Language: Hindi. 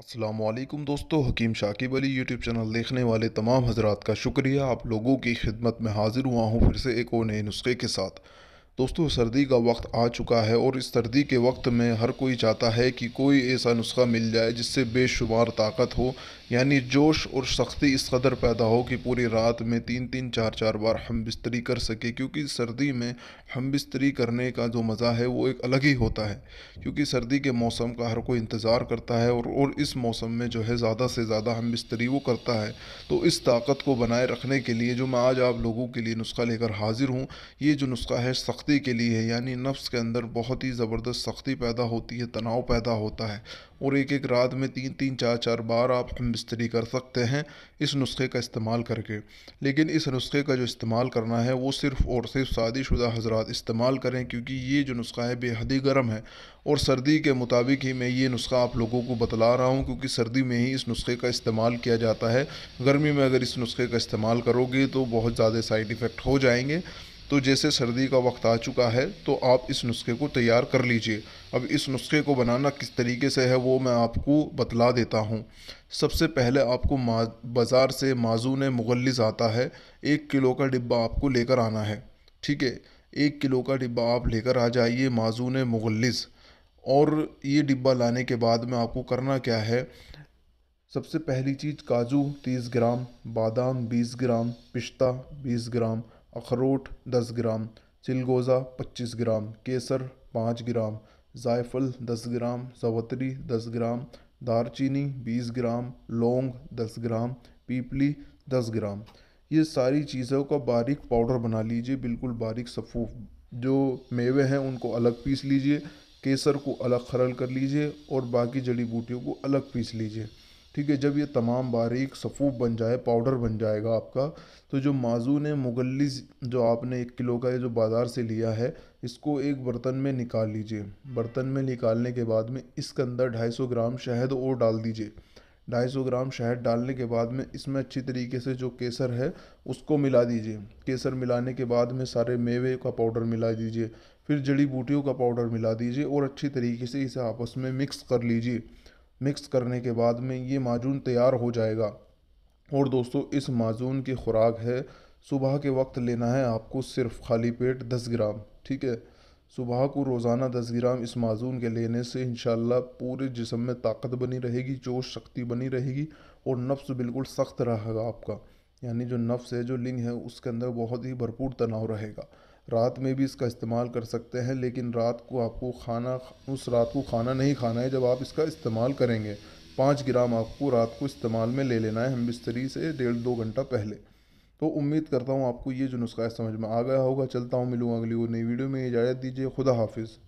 असलम दोस्तों हकीम शाकिब अली यूट्यूब चैनल देखने वाले तमाम हजरात का शुक्रिया आप लोगों की खिदमत में हाज़िर हुआ हूँ फिर से एक और नए नुस्खे के साथ दोस्तों सर्दी का वक्त आ चुका है और इस सर्दी के वक्त में हर कोई चाहता है कि कोई ऐसा नुस्खा मिल जाए जिससे बेशुमार ताकत हो यानी जोश और सख्ती इस कदर पैदा हो कि पूरी रात में तीन तीन चार चार बार हम बिस्तरी कर सके क्योंकि सर्दी में हम बिस्तरी करने का जो मज़ा है वो एक अलग ही होता है क्योंकि सर्दी के मौसम का हर कोई इंतज़ार करता है और, और इस मौसम में जो है ज़्यादा से ज़्यादा हम बिस्तरी वो करता है तो इस ताकत को बनाए रखने के लिए जो मैं आज आप लोगों के लिए नुस्खा लेकर हाजिर हूँ ये जो नुस्खा है सख्त सख्ती के लिए है यानी नफ्स के अंदर बहुत ही ज़बरदस्त सख्ती पैदा होती है तनाव पैदा होता है और एक एक रात में तीन तीन चार चार बार आप हम बिस्तरी कर सकते हैं इस नुस्खे का इस्तेमाल करके लेकिन इस नुस्खे का जो इस्तेमाल करना है वो सिर्फ़ और सिर्फ शादीशुदा हजरात इस्तेमाल करें क्योंकि ये जो नुस्खा है बेहद ही गर्म है और सर्दी के मुताबिक ही मैं ये नुस्खा आप लोगों को बतला रहा हूँ क्योंकि सर्दी में ही इस नुस्खे का इस्तेमाल किया जाता है गर्मी में अगर इस नुस्खे का इस्तेमाल करोगे तो बहुत ज़्यादा साइड इफ़ेक्ट हो जाएंगे तो जैसे सर्दी का वक्त आ चुका है तो आप इस नुस्खे को तैयार कर लीजिए अब इस नुस्खे को बनाना किस तरीके से है वो मैं आपको बतला देता हूँ सबसे पहले आपको बाज़ार से माजून मुगलिस आता है एक किलो का डिब्बा आपको लेकर आना है ठीक है एक किलो का डिब्बा आप लेकर आ जाइए माजून मुगलिस और ये डिब्बा लाने के बाद में आपको करना क्या है सबसे पहली चीज़ काजू 30 ग्राम बादाम 20 ग्राम पिस्ता 20 ग्राम अखरोट दस ग्राम चिलगोज़ा पच्चीस ग्राम केसर पाँच ग्राम जायफल दस ग्राम सवतरी दस ग्राम दारचीनी बीस ग्राम लौंग दस ग्राम पीपली दस ग्राम ये सारी चीज़ों का बारीक पाउडर बना लीजिए बिल्कुल बारीक सफ़ूफ जो मेवे हैं उनको अलग पीस लीजिए केसर को अलग खरल कर लीजिए और बाकी जड़ी बूटियों को अलग पीस लीजिए ठीक है जब ये तमाम बारीक सफ़ूफ बन जाए पाउडर बन जाएगा आपका तो जो माजून मुगली जो आपने एक किलो का ये जो बाज़ार से लिया है इसको एक बर्तन में निकाल लीजिए बर्तन में निकालने के बाद में इसके अंदर ढाई सौ ग्राम शहद और डाल दीजिए ढाई सौ ग्राम शहद डालने के बाद में इसमें अच्छी तरीके से जो केसर है उसको मिला दीजिए केसर मिलाने के बाद में सारे मेवे का पाउडर मिला दीजिए फिर जड़ी बूटियों का पाउडर मिला दीजिए और अच्छी तरीके से इसे आपस में मिक्स कर लीजिए मिक्स करने के बाद में ये माजून तैयार हो जाएगा और दोस्तों इस माजून की खुराक है सुबह के वक्त लेना है आपको सिर्फ खाली पेट दस ग्राम ठीक है सुबह को रोज़ाना दस ग्राम इस माजून के लेने से इन पूरे जिसम में ताकत बनी रहेगी जोश शक्ति बनी रहेगी और नफ्स बिल्कुल सख्त रहेगा आपका यानी जो नफ्स है जो लिंग है उसके अंदर बहुत ही भरपूर तनाव रहेगा रात में भी इसका इस्तेमाल कर सकते हैं लेकिन रात को आपको खाना उस रात को खाना नहीं खाना है जब आप इसका इस्तेमाल करेंगे पाँच ग्राम आपको रात को इस्तेमाल में ले लेना है हम बिस्तरी से डेढ़ दो घंटा पहले तो उम्मीद करता हूँ आपको ये जो नुस्खा समझ में आ गया होगा चलता हूँ मिलूँगा अगली वो नई वीडियो में इजाज़त दीजिए खुदा हाफिज़